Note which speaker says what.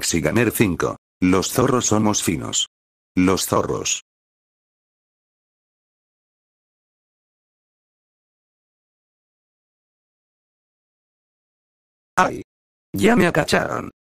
Speaker 1: Gamer 5. Los zorros somos finos. Los zorros. ¡Ay! Ya me acacharon.